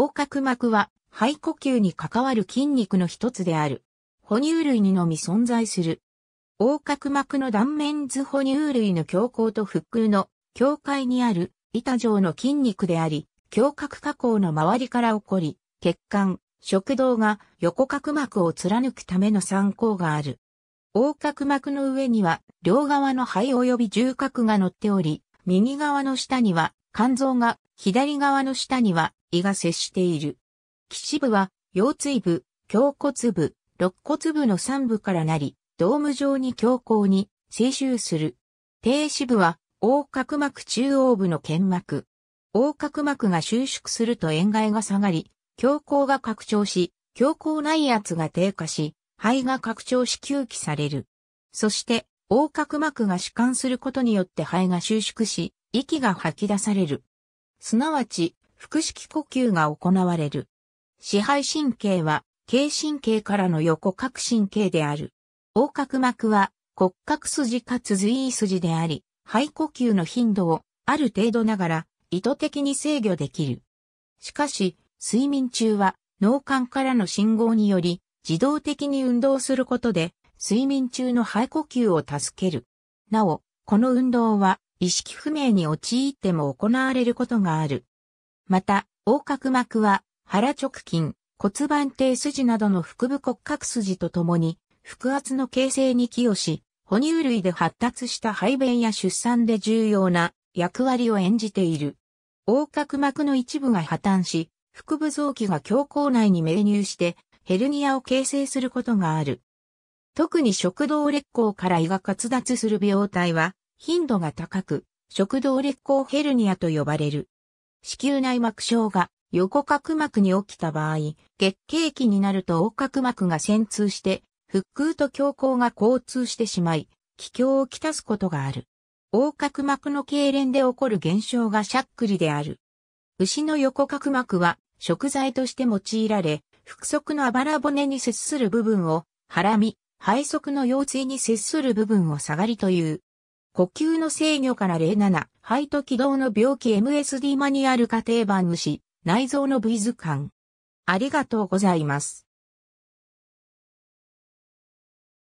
横隔膜は肺呼吸に関わる筋肉の一つである。哺乳類にのみ存在する。横隔膜の断面図哺乳類の胸腔と腹腔の境界にある板状の筋肉であり、胸郭下工の周りから起こり、血管、食道が横隔膜を貫くための参考がある。横隔膜の上には両側の肺及び重隔が乗っており、右側の下には肝臓が左側の下には胃が接している。基部は腰椎部、胸骨部、肋骨部の3部からなり、ドーム状に強硬に静収する。低支部は横隔膜中央部の腱膜。横隔膜が収縮すると円蓋が下がり、強硬が拡張し、強硬内圧が低下し、肺が拡張し吸気される。そして、横隔膜が弛緩することによって肺が収縮し、息が吐き出される。すなわち、腹式呼吸が行われる。支配神経は、軽神経からの横角神経である。横隔膜は骨格筋かつ随意筋であり、肺呼吸の頻度をある程度ながら意図的に制御できる。しかし、睡眠中は脳幹からの信号により自動的に運動することで睡眠中の肺呼吸を助ける。なお、この運動は意識不明に陥っても行われることがある。また、横隔膜は腹直筋、骨盤底筋などの腹部骨格筋とともに、腹圧の形成に寄与し、哺乳類で発達した排便や出産で重要な役割を演じている。横隔膜の一部が破綻し、腹部臓器が胸口内に命入して、ヘルニアを形成することがある。特に食道裂行から胃が滑脱する病態は、頻度が高く、食道裂孔ヘルニアと呼ばれる。子宮内膜症が横隔膜に起きた場合、月経期になると横隔膜が潜通して、腹腔と胸腔が交通してしまい、気境をきたすことがある。横隔膜の痙攣で起こる現象がしゃっくりである。牛の横隔膜は食材として用いられ、腹側のあばら骨に接する部分を、ハみ、肺側の腰椎に接する部分を下がりという呼吸の制御から07、肺と気道の病気 MSD マニュアル家庭版主、内臓の V 図鑑。ありがとうございます。